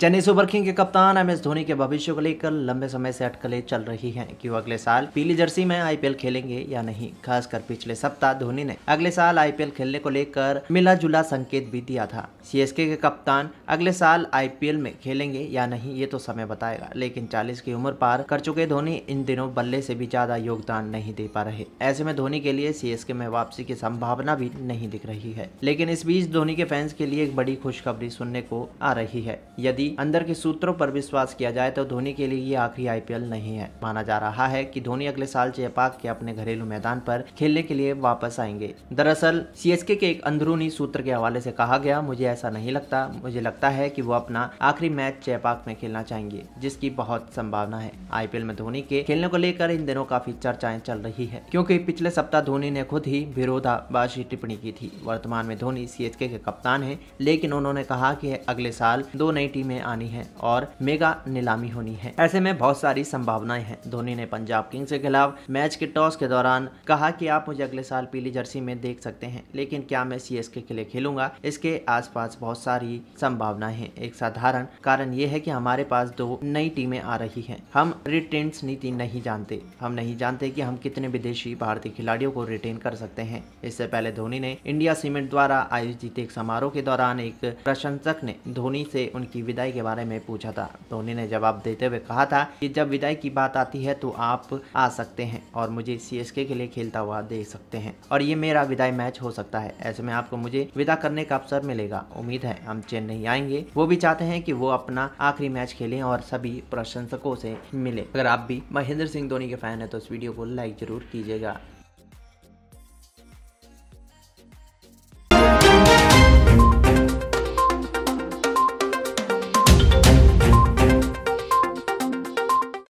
Chennai super king के कप्तान M S Dhoni के भविष्य को लेकर लंबे समय से अटकलें चल रही हैं कि वो अगले साल पीली जर्सी में आईपीएल खेलेंगे या नहीं खासकर पिछले सप्ताह धोनी ने अगले साल आईपीएल खेलने को लेकर मिला जुला संकेत भी दिया था सीएसके के कप्तान अगले साल आईपीएल में खेलेंगे या नहीं ये तो समय बताएगा लेकिन चालीस की उम्र पार कर चुके धोनी इन दिनों बल्ले से भी ज्यादा योगदान नहीं दे पा रहे ऐसे में धोनी के लिए सीएसके में वापसी की संभावना भी नहीं दिख रही है लेकिन इस बीच धोनी के फैंस के लिए एक बड़ी खुशखबरी सुनने को आ रही है यदि अंदर के सूत्रों पर विश्वास किया जाए तो धोनी के लिए ये आखिरी आईपीएल नहीं है माना जा रहा है कि धोनी अगले साल जयपाक के अपने घरेलू मैदान पर खेलने के लिए वापस आएंगे दरअसल सीएसके के एक अंदरूनी सूत्र के हवाले से कहा गया मुझे ऐसा नहीं लगता मुझे लगता है कि वो अपना आखिरी मैच जयपाक में खेलना चाहेंगे जिसकी बहुत संभावना है आईपीएल में धोनी के खेलने को लेकर इन दिनों काफी चर्चाएं चल रही है क्योंकि पिछले सप्ताह धोनी ने खुद ही विरोधाभासी टिप्पणी की थी वर्तमान में धोनी सीएसके के कप्तान है लेकिन उन्होंने कहा की अगले साल दो नई टीमें में आनी है और मेगा नीलामी होनी है ऐसे में बहुत सारी संभावनाएं हैं धोनी ने पंजाब किंग्स के खिलाफ मैच के टॉस के दौरान कहा कि आप मुझे अगले साल पीली जर्सी में देख सकते हैं लेकिन क्या मैं सी के लिए खेलूंगा इसके आसपास बहुत सारी संभावनाएं हैं एक साधारण कारण ये है कि हमारे पास दो नई टीमें आ रही हैं हम रिटेंस नीति नहीं जानते हम नहीं जानते कि हम कितने विदेशी भारतीय खिलाड़ियों को रिटेन कर सकते हैं इससे पहले धोनी ने इंडिया सीमेंट द्वारा आयोजित एक समारोह के दौरान एक प्रशंसक ने धोनी से उनकी विदाई विदाई के बारे में पूछा था धोनी ने जवाब देते हुए कहा था कि जब विदाई की बात आती है तो आप आ सकते हैं और मुझे सी के लिए खेलता हुआ देख सकते हैं और ये मेरा विदाई मैच हो सकता है ऐसे में आपको मुझे विदा करने का अवसर मिलेगा उम्मीद है हम चेन्नई आएंगे वो भी चाहते हैं कि वो अपना आखिरी मैच खेलें और सभी प्रशंसकों से मिले अगर आप भी महेंद्र सिंह धोनी के फैन है तो इस वीडियो को लाइक जरूर कीजिएगा